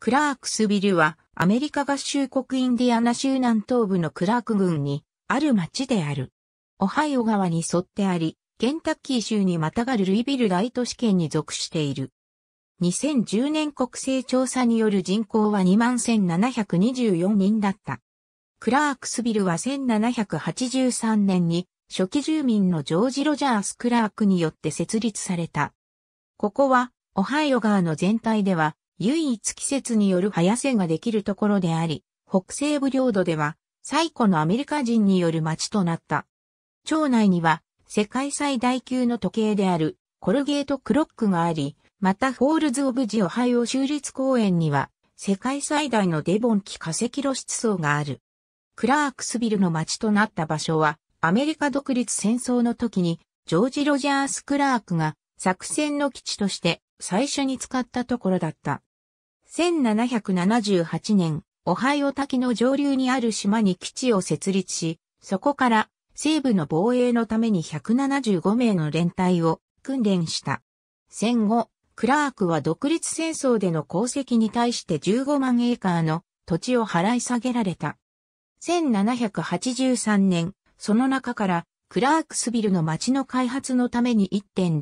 クラークスビルはアメリカ合衆国インディアナ州南東部のクラーク郡にある町である。オハイオ川に沿ってあり、ケンタッキー州にまたがるルイビル大都市圏に属している。2010年国勢調査による人口は21,724人だった。クラークスビルは1783年に初期住民のジョージ・ロジャース・クラークによって設立された。ここは、オハイオ川の全体では唯一季節による早瀬ができるところであり、北西部領土では最古のアメリカ人による町となった。町内には世界最大級の時計であるコルゲートクロックがあり、またホールズ・オブ・ジ・オハイオ州立公園には世界最大のデボン機化石露出層がある。クラークスビルの町となった場所はアメリカ独立戦争の時にジョージ・ロジャース・クラークが作戦の基地として最初に使ったところだった。1778年、オハイオ滝の上流にある島に基地を設立し、そこから西部の防衛のために175名の連隊を訓練した。戦後、クラークは独立戦争での功績に対して15万エーカーの土地を払い下げられた。1783年、その中からクラークスビルの町の開発のために1.000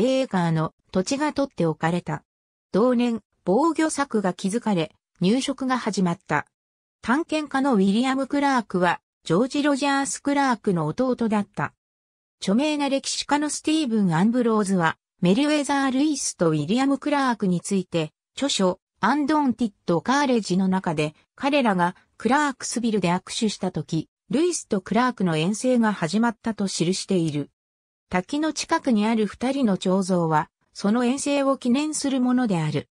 エーカーの土地が取っておかれた。同年、防御策が築かれ、入植が始まった。探検家のウィリアム・クラークは、ジョージ・ロジャース・クラークの弟だった。著名な歴史家のスティーブン・アンブローズは、メリウェザー・ルイスとウィリアム・クラークについて、著書、アンドンティッド・カーレッジの中で、彼らがクラークスビルで握手した時、ルイスとクラークの遠征が始まったと記している。滝の近くにある二人の彫像は、その遠征を記念するものである。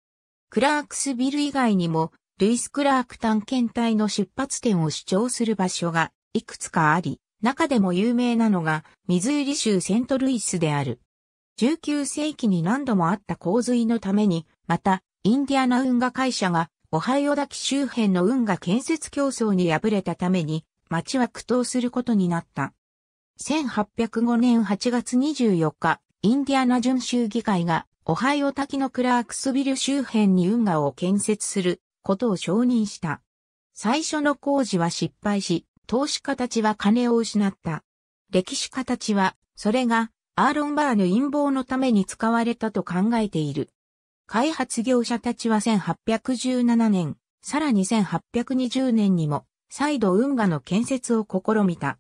クラークスビル以外にも、ルイス・クラーク探検隊の出発点を主張する場所がいくつかあり、中でも有名なのがミズーリ州セントルイスである。19世紀に何度もあった洪水のために、また、インディアナ運河会社がオハイオ滝周辺の運河建設競争に敗れたために、町は苦闘することになった。1805年8月24日、インディアナ準州議会がオハイオ滝のクラークスビル周辺に運河を建設することを承認した。最初の工事は失敗し、投資家たちは金を失った。歴史家たちは、それがアーロン・バーの陰謀のために使われたと考えている。開発業者たちは1817年、さらに1820年にも、再度運河の建設を試みた。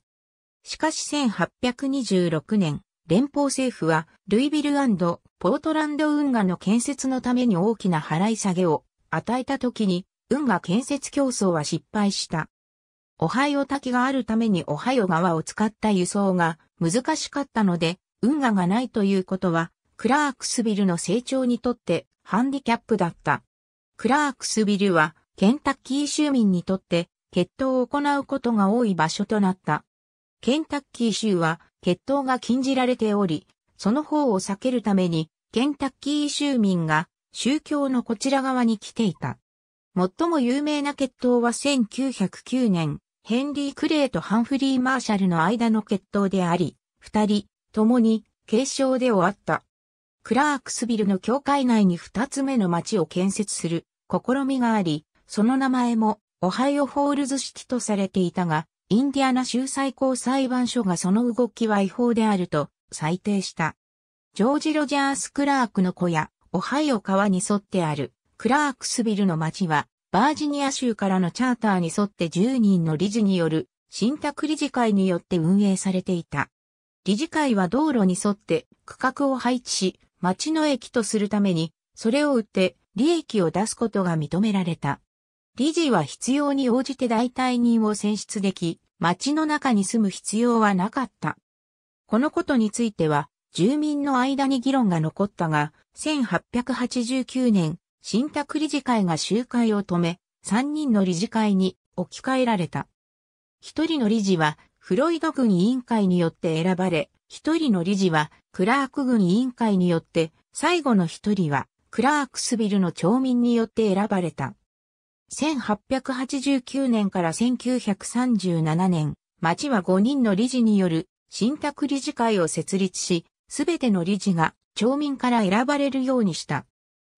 しかし1826年、連邦政府は、ルイビルポートランド運河の建設のために大きな払い下げを与えた時に、運河建設競争は失敗した。オハイオ滝があるためにオハイオ川を使った輸送が難しかったので、運河がないということは、クラークスビルの成長にとってハンディキャップだった。クラークスビルは、ケンタッキー州民にとって、決闘を行うことが多い場所となった。ケンタッキー州は、決闘が禁じられており、その方を避けるために、ケンタッキー州民が宗教のこちら側に来ていた。最も有名な決闘は1909年、ヘンリー・クレイとハンフリー・マーシャルの間の決闘であり、二人、共に、軽傷で終わった。クラークスビルの境界内に二つ目の町を建設する試みがあり、その名前もオハイオホールズ式とされていたが、インディアナ州最高裁判所がその動きは違法であると裁定した。ジョージ・ロジャース・クラークの子や、オハイオ川に沿ってある、クラークスビルの町は、バージニア州からのチャーターに沿って10人の理事による、信託理事会によって運営されていた。理事会は道路に沿って区画を配置し、町の駅とするために、それを売って利益を出すことが認められた。理事は必要に応じて代替人を選出でき、町の中に住む必要はなかった。このことについては、住民の間に議論が残ったが、1889年、新宅理事会が集会を止め、3人の理事会に置き換えられた。1人の理事は、フロイド軍委員会によって選ばれ、1人の理事は、クラーク軍委員会によって、最後の1人は、クラークスビルの町民によって選ばれた。1889年から1937年、町は5人の理事による信託理事会を設立し、すべての理事が町民から選ばれるようにした。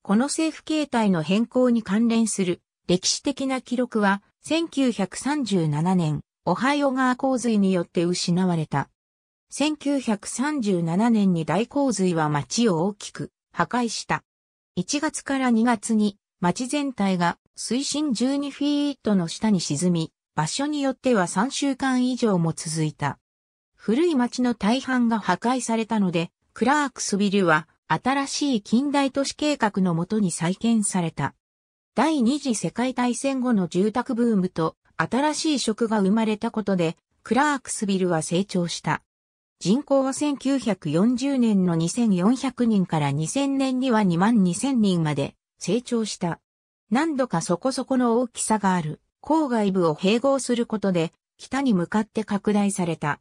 この政府形態の変更に関連する歴史的な記録は1937年、オハイオ川洪水によって失われた。1937年に大洪水は町を大きく破壊した。1月から2月に町全体が水深12フィートの下に沈み、場所によっては3週間以上も続いた。古い町の大半が破壊されたので、クラークスビルは新しい近代都市計画のもとに再建された。第二次世界大戦後の住宅ブームと新しい職が生まれたことで、クラークスビルは成長した。人口は1940年の2400人から2000年には2万2000人まで成長した。何度かそこそこの大きさがある郊外部を併合することで北に向かって拡大された。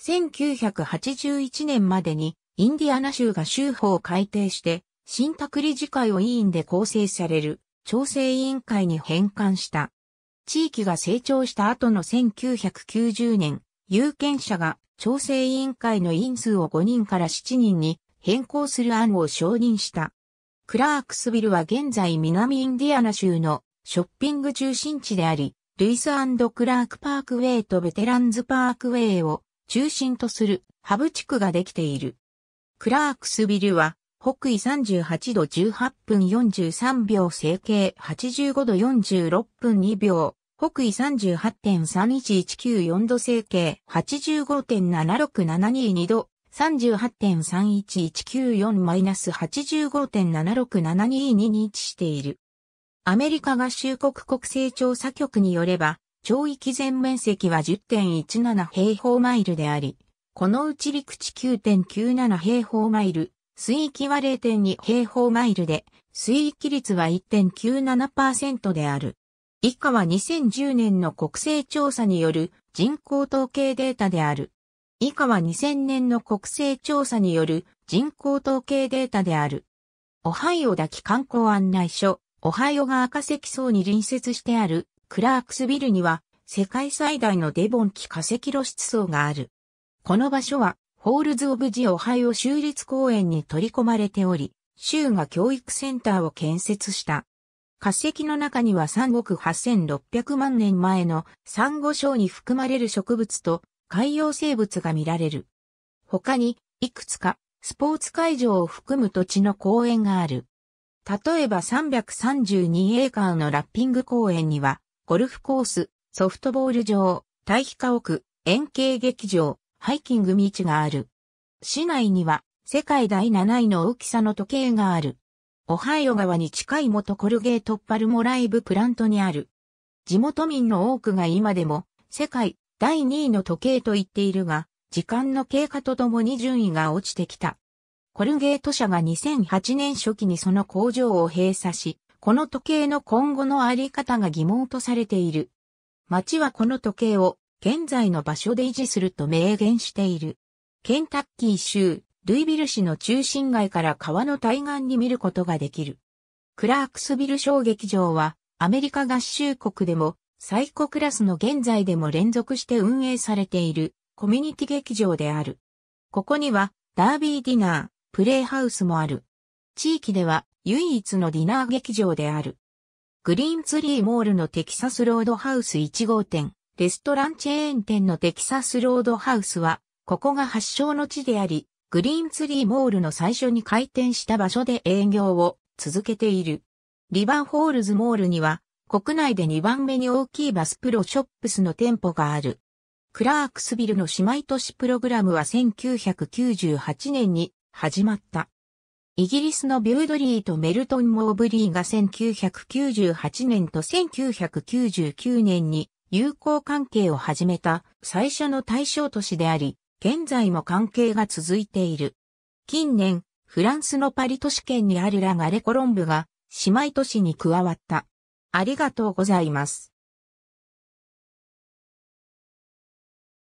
1981年までにインディアナ州が州法を改定して新託理事会を委員で構成される調整委員会に返還した。地域が成長した後の1990年、有権者が調整委員会の委員数を5人から7人に変更する案を承認した。クラークスビルは現在南インディアナ州のショッピング中心地であり、ルイスクラークパークウェイとベテランズパークウェイを中心とするハブ地区ができている。クラークスビルは北緯38度18分43秒整形85度46分2秒、北緯38.31194度整形85.76722度38.31194-85.76722に位置している。アメリカ合衆国国勢調査局によれば、町域全面積は10.17平方マイルであり、このうち陸地9.97平方マイル、水域は0.2平方マイルで、水域率は1.97%である。以下は2010年の国勢調査による人口統計データである。以下は2000年の国勢調査による人口統計データである。オハイオ滝観光案内所、オハイオが赤石層に隣接してあるクラークスビルには世界最大のデボン期化石露出層がある。この場所はホールズ・オブ・ジ・オハイオ州立公園に取り込まれており、州が教育センターを建設した。化石の中には3億8600万年前のサンゴ礁に含まれる植物と海洋生物が見られる。他に、いくつか、スポーツ会場を含む土地の公園がある。例えば332エーカーのラッピング公園には、ゴルフコース、ソフトボール場、堆肥家屋、円形劇場、ハイキング道がある。市内には、世界第7位の大きさの時計がある。オハイオ川に近い元コルゲート・パルモライブプラントにある。地元民の多くが今でも世界第2位の時計と言っているが、時間の経過とともに順位が落ちてきた。コルゲート社が2008年初期にその工場を閉鎖し、この時計の今後のあり方が疑問とされている。町はこの時計を現在の場所で維持すると明言している。ケンタッキー州、ルイビル市の中心街から川の対岸に見ることができる。クラークスビル小劇場はアメリカ合衆国でも最古クラスの現在でも連続して運営されているコミュニティ劇場である。ここにはダービーディナー、プレイハウスもある。地域では唯一のディナー劇場である。グリーンツリーモールのテキサスロードハウス1号店、レストランチェーン店のテキサスロードハウスは、ここが発祥の地であり、グリーンツリーモールの最初に開店した場所で営業を続けている。リバンホールズモールには国内で2番目に大きいバスプロショップスの店舗がある。クラークスビルの姉妹都市プログラムは1998年に始まった。イギリスのビュードリーとメルトン・モーブリーが1998年と1999年に友好関係を始めた最初の対象都市であり、現在も関係が続いている。近年、フランスのパリ都市圏にあるラガレコロンブが姉妹都市に加わった。ありがとうございます。